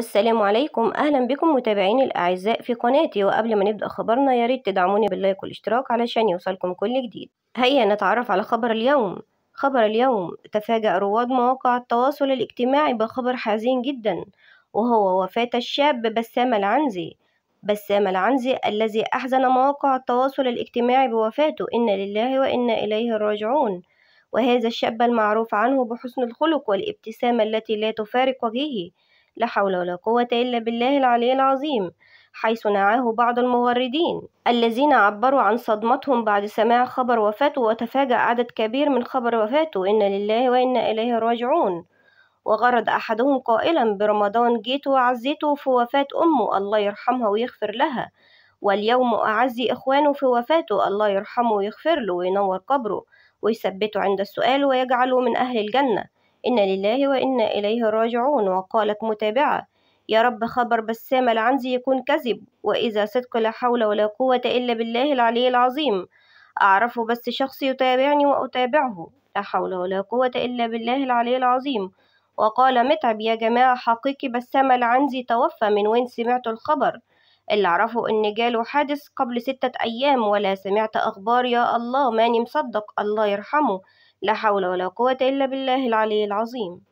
السلام عليكم اهلا بكم متابعين الاعزاء في قناتي وقبل ما نبدا خبرنا يا ريت تدعموني باللايك والاشتراك علشان يوصلكم كل جديد هيا نتعرف على خبر اليوم خبر اليوم تفاجأ رواد مواقع التواصل الاجتماعي بخبر حزين جدا وهو وفاة الشاب بسام العنزي بسام العنزي الذي أحزن مواقع التواصل الاجتماعي بوفاته إنا لله وإنا إليه راجعون وهذا الشاب المعروف عنه بحسن الخلق والابتسامة التي لا تفارق وجهه لا حول ولا قوة إلا بالله العلي العظيم حيث نعاه بعض المغردين الذين عبروا عن صدمتهم بعد سماع خبر وفاته وتفاجأ عدد كبير من خبر وفاته إن لله وإنا إليه راجعون وغرد أحدهم قائلا برمضان جيت وعزيته في وفاة أمه الله يرحمها ويغفر لها واليوم أعزي إخوانه في وفاته الله يرحمه ويغفر له وينور قبره ويثبته عند السؤال ويجعله من أهل الجنة إن لله وإنا إليه راجعون وقالت متابعة يا رب خبر بسام العنزي يكون كذب وإذا صدق لا حول ولا قوة إلا بالله العلي العظيم أعرفه بس شخص يتابعني وأتابعه لا حول ولا قوة إلا بالله العلي العظيم وقال متعب يا جماعة حقيقي بسام العنزي توفى من وين سمعت الخبر اللي أعرفه إن جاله حادث قبل ستة أيام ولا سمعت أخبار يا الله ماني مصدق الله يرحمه لا حول ولا قوة إلا بالله العلي العظيم